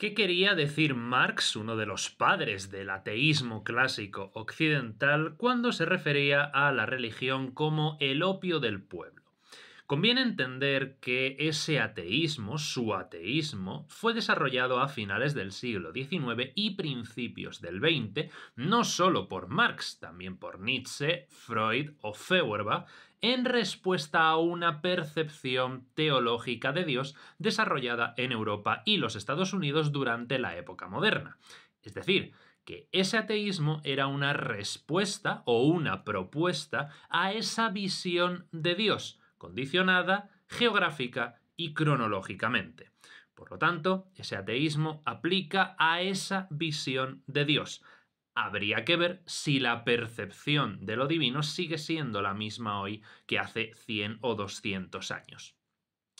¿Qué quería decir Marx, uno de los padres del ateísmo clásico occidental, cuando se refería a la religión como el opio del pueblo? Conviene entender que ese ateísmo, su ateísmo, fue desarrollado a finales del siglo XIX y principios del XX, no solo por Marx, también por Nietzsche, Freud o Feuerbach, en respuesta a una percepción teológica de Dios desarrollada en Europa y los Estados Unidos durante la época moderna. Es decir, que ese ateísmo era una respuesta o una propuesta a esa visión de Dios, condicionada geográfica y cronológicamente. Por lo tanto, ese ateísmo aplica a esa visión de Dios. Habría que ver si la percepción de lo divino sigue siendo la misma hoy que hace 100 o 200 años.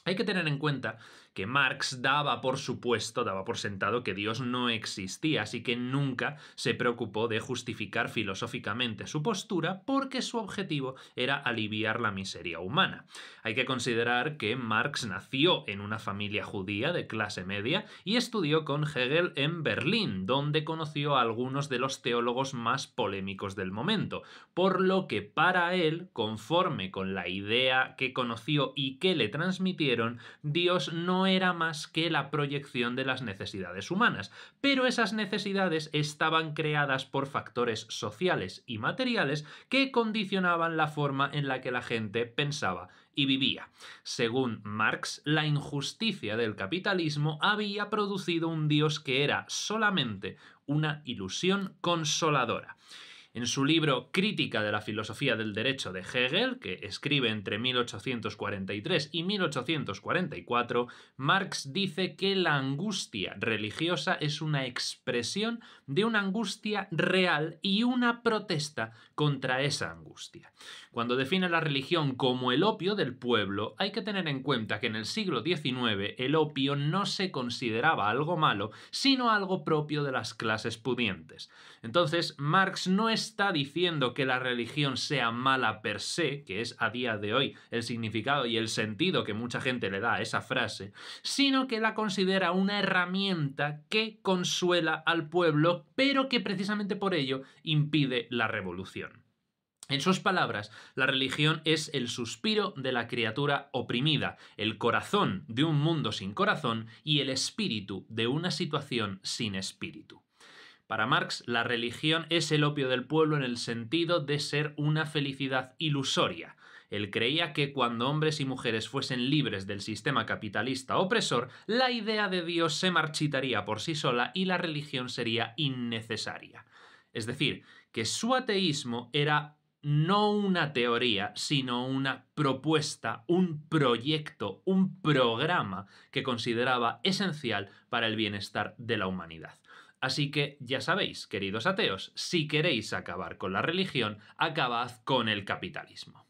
Hay que tener en cuenta que Marx daba por supuesto, daba por sentado que Dios no existía, así que nunca se preocupó de justificar filosóficamente su postura porque su objetivo era aliviar la miseria humana. Hay que considerar que Marx nació en una familia judía de clase media y estudió con Hegel en Berlín, donde conoció a algunos de los teólogos más polémicos del momento, por lo que para él, conforme con la idea que conoció y que le transmitieron, Dios no era más que la proyección de las necesidades humanas, pero esas necesidades estaban creadas por factores sociales y materiales que condicionaban la forma en la que la gente pensaba y vivía. Según Marx, la injusticia del capitalismo había producido un Dios que era solamente una ilusión consoladora. En su libro Crítica de la filosofía del derecho de Hegel, que escribe entre 1843 y 1844, Marx dice que la angustia religiosa es una expresión de una angustia real y una protesta contra esa angustia. Cuando define la religión como el opio del pueblo, hay que tener en cuenta que en el siglo XIX el opio no se consideraba algo malo, sino algo propio de las clases pudientes. Entonces, Marx no está diciendo que la religión sea mala per se, que es a día de hoy el significado y el sentido que mucha gente le da a esa frase, sino que la considera una herramienta que consuela al pueblo, pero que precisamente por ello impide la revolución. En sus palabras, la religión es el suspiro de la criatura oprimida, el corazón de un mundo sin corazón y el espíritu de una situación sin espíritu. Para Marx, la religión es el opio del pueblo en el sentido de ser una felicidad ilusoria. Él creía que cuando hombres y mujeres fuesen libres del sistema capitalista opresor, la idea de Dios se marchitaría por sí sola y la religión sería innecesaria. Es decir, que su ateísmo era no una teoría, sino una propuesta, un proyecto, un programa que consideraba esencial para el bienestar de la humanidad. Así que ya sabéis, queridos ateos, si queréis acabar con la religión, acabad con el capitalismo.